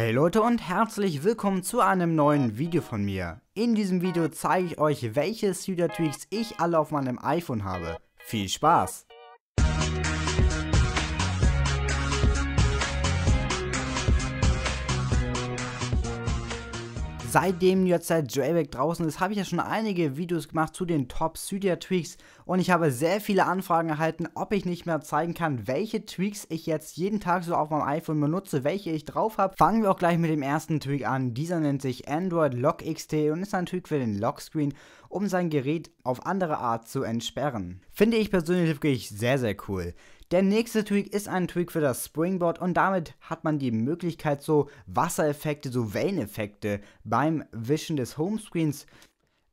Hey Leute und herzlich willkommen zu einem neuen Video von mir. In diesem Video zeige ich euch, welche Studio Tweaks ich alle auf meinem iPhone habe. Viel Spaß! Seitdem jetzt seit Drayback draußen ist, habe ich ja schon einige Videos gemacht zu den Top Cydia Tweaks und ich habe sehr viele Anfragen erhalten, ob ich nicht mehr zeigen kann, welche Tweaks ich jetzt jeden Tag so auf meinem iPhone benutze, welche ich drauf habe. Fangen wir auch gleich mit dem ersten Tweak an. Dieser nennt sich Android Lock XT und ist ein Tweak für den Lockscreen, um sein Gerät auf andere Art zu entsperren. Finde ich persönlich wirklich sehr, sehr cool. Der nächste Tweak ist ein Tweak für das Springboard und damit hat man die Möglichkeit, so Wassereffekte, so Welleneffekte beim Wischen des Homescreens.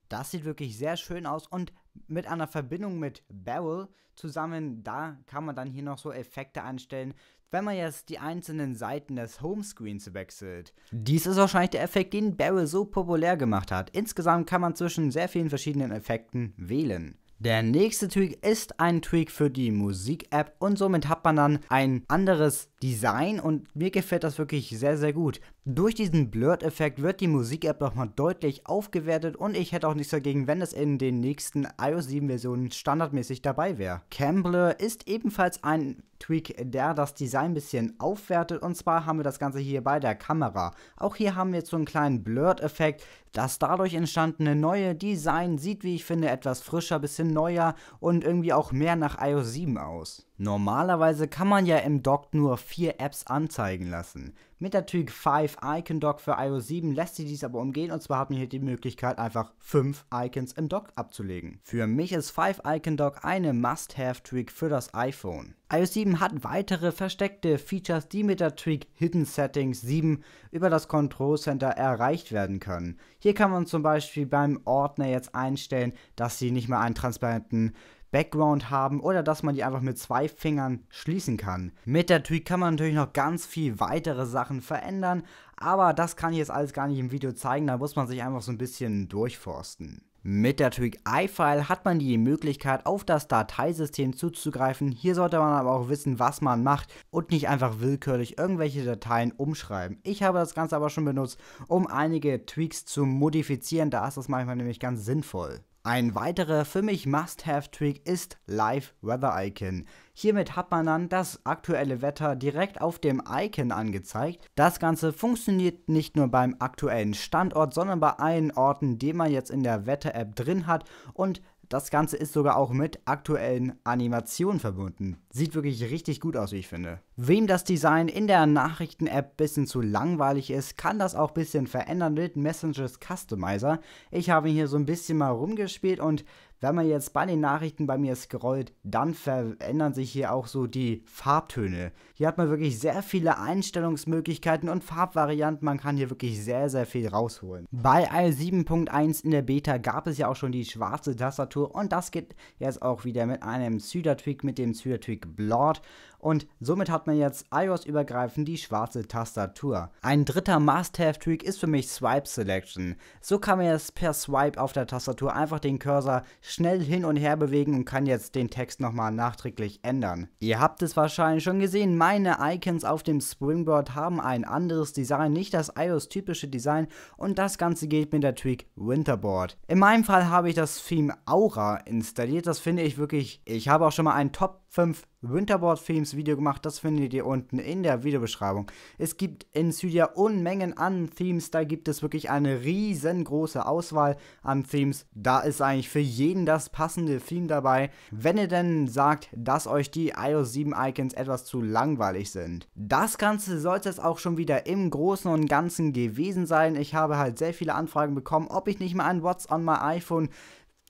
Das sieht wirklich sehr schön aus und mit einer Verbindung mit Barrel zusammen, da kann man dann hier noch so Effekte einstellen, wenn man jetzt die einzelnen Seiten des Homescreens wechselt. Dies ist wahrscheinlich der Effekt, den Barrel so populär gemacht hat. Insgesamt kann man zwischen sehr vielen verschiedenen Effekten wählen. Der nächste Tweak ist ein Tweak für die Musik-App und somit hat man dann ein anderes Design und mir gefällt das wirklich sehr, sehr gut. Durch diesen Blurred-Effekt wird die Musik-App nochmal deutlich aufgewertet und ich hätte auch nichts dagegen, wenn es in den nächsten iOS 7 Versionen standardmäßig dabei wäre. CamBlur ist ebenfalls ein Tweak, der das Design ein bisschen aufwertet und zwar haben wir das Ganze hier bei der Kamera. Auch hier haben wir jetzt so einen kleinen Blurred-Effekt, das dadurch entstandene neue Design sieht, wie ich finde, etwas frischer, bisschen neuer und irgendwie auch mehr nach iOS 7 aus. Normalerweise kann man ja im Dock nur vier Apps anzeigen lassen. Mit der Tweak 5 Icon Dock für iOS 7 lässt sich dies aber umgehen und zwar hat man hier die Möglichkeit einfach 5 Icons im Dock abzulegen. Für mich ist 5 Icon Dock eine Must-Have-Tweak für das iPhone iOS 7 hat weitere versteckte Features, die mit der Tweak Hidden Settings 7 über das Control Center erreicht werden können. Hier kann man zum Beispiel beim Ordner jetzt einstellen, dass sie nicht mehr einen transparenten Background haben oder dass man die einfach mit zwei Fingern schließen kann. Mit der Tweak kann man natürlich noch ganz viel weitere Sachen verändern, aber das kann ich jetzt alles gar nicht im Video zeigen, da muss man sich einfach so ein bisschen durchforsten. Mit der Tweak iFile hat man die Möglichkeit, auf das Dateisystem zuzugreifen. Hier sollte man aber auch wissen, was man macht und nicht einfach willkürlich irgendwelche Dateien umschreiben. Ich habe das Ganze aber schon benutzt, um einige Tweaks zu modifizieren. Da ist das manchmal nämlich ganz sinnvoll. Ein weiterer für mich Must-Have-Trick ist Live Weather Icon. Hiermit hat man dann das aktuelle Wetter direkt auf dem Icon angezeigt. Das Ganze funktioniert nicht nur beim aktuellen Standort, sondern bei allen Orten, die man jetzt in der Wetter-App drin hat und das Ganze ist sogar auch mit aktuellen Animationen verbunden. Sieht wirklich richtig gut aus, wie ich finde. Wem das Design in der Nachrichten-App bisschen zu langweilig ist, kann das auch ein bisschen verändern mit Messengers Customizer. Ich habe hier so ein bisschen mal rumgespielt und wenn man jetzt bei den Nachrichten bei mir scrollt, dann verändern sich hier auch so die Farbtöne. Hier hat man wirklich sehr viele Einstellungsmöglichkeiten und Farbvarianten. Man kann hier wirklich sehr, sehr viel rausholen. Bei i7.1 in der Beta gab es ja auch schon die schwarze Tastatur und das geht jetzt auch wieder mit einem Cydatwig, mit dem Cydatwig Blood und somit hat man jetzt iOS-übergreifend die schwarze Tastatur. Ein dritter must have tweak ist für mich Swipe Selection. So kann man jetzt per Swipe auf der Tastatur einfach den Cursor schnell hin und her bewegen und kann jetzt den Text nochmal nachträglich ändern. Ihr habt es wahrscheinlich schon gesehen, meine Icons auf dem Springboard haben ein anderes Design, nicht das iOS-typische Design und das Ganze geht mit der Tweak Winterboard. In meinem Fall habe ich das Theme Aura installiert, das finde ich wirklich, ich habe auch schon mal einen Top 5 Winterboard Themes Video gemacht. Das findet ihr unten in der Videobeschreibung. Es gibt in Sydia Unmengen an Themes. Da gibt es wirklich eine riesengroße Auswahl an Themes. Da ist eigentlich für jeden das passende Theme dabei. Wenn ihr denn sagt, dass euch die iOS 7 Icons etwas zu langweilig sind. Das Ganze sollte es auch schon wieder im Großen und Ganzen gewesen sein. Ich habe halt sehr viele Anfragen bekommen, ob ich nicht mal ein What's on my iPhone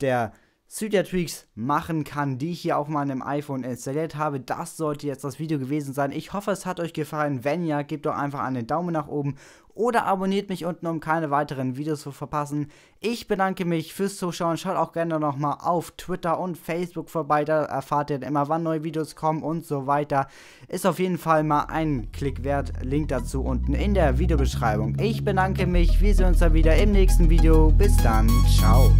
der Studio-Tweaks machen kann, die ich hier auf meinem iPhone installiert habe. Das sollte jetzt das Video gewesen sein. Ich hoffe, es hat euch gefallen. Wenn ja, gebt doch einfach einen Daumen nach oben oder abonniert mich unten, um keine weiteren Videos zu verpassen. Ich bedanke mich fürs Zuschauen. Schaut auch gerne nochmal auf Twitter und Facebook vorbei. Da erfahrt ihr immer, wann neue Videos kommen und so weiter. Ist auf jeden Fall mal ein Klick wert. Link dazu unten in der Videobeschreibung. Ich bedanke mich. Wir sehen uns dann wieder im nächsten Video. Bis dann. Ciao.